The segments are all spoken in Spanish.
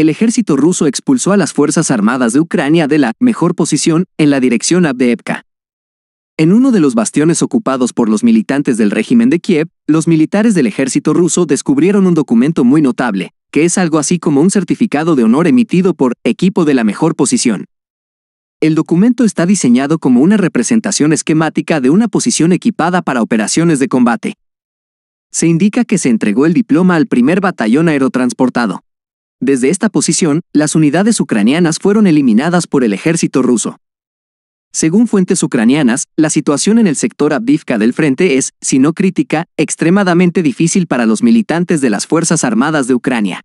el ejército ruso expulsó a las Fuerzas Armadas de Ucrania de la mejor posición en la dirección Abdeevka. En uno de los bastiones ocupados por los militantes del régimen de Kiev, los militares del ejército ruso descubrieron un documento muy notable, que es algo así como un certificado de honor emitido por equipo de la mejor posición. El documento está diseñado como una representación esquemática de una posición equipada para operaciones de combate. Se indica que se entregó el diploma al primer batallón aerotransportado. Desde esta posición, las unidades ucranianas fueron eliminadas por el ejército ruso. Según fuentes ucranianas, la situación en el sector Abdivka del frente es, si no crítica, extremadamente difícil para los militantes de las Fuerzas Armadas de Ucrania.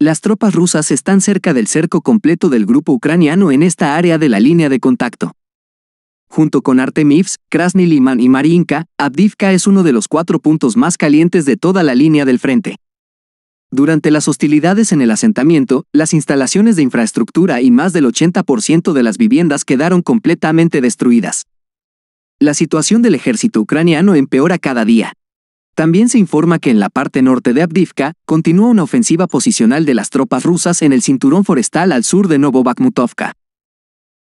Las tropas rusas están cerca del cerco completo del grupo ucraniano en esta área de la línea de contacto. Junto con Artemivs, Krasny Liman y Marinka, Abdivka es uno de los cuatro puntos más calientes de toda la línea del frente. Durante las hostilidades en el asentamiento, las instalaciones de infraestructura y más del 80% de las viviendas quedaron completamente destruidas. La situación del ejército ucraniano empeora cada día. También se informa que en la parte norte de Abdivka continúa una ofensiva posicional de las tropas rusas en el cinturón forestal al sur de Novobakhmutovka.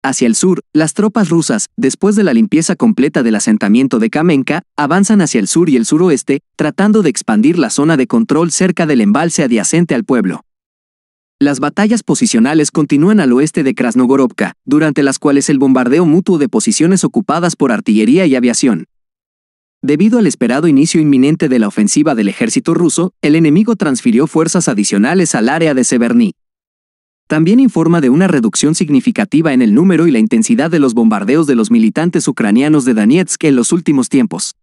Hacia el sur, las tropas rusas, después de la limpieza completa del asentamiento de Kamenka, avanzan hacia el sur y el suroeste, tratando de expandir la zona de control cerca del embalse adyacente al pueblo. Las batallas posicionales continúan al oeste de Krasnogorovka, durante las cuales el bombardeo mutuo de posiciones ocupadas por artillería y aviación. Debido al esperado inicio inminente de la ofensiva del ejército ruso, el enemigo transfirió fuerzas adicionales al área de Severny. También informa de una reducción significativa en el número y la intensidad de los bombardeos de los militantes ucranianos de Donetsk en los últimos tiempos.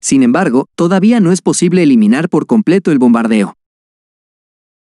Sin embargo, todavía no es posible eliminar por completo el bombardeo.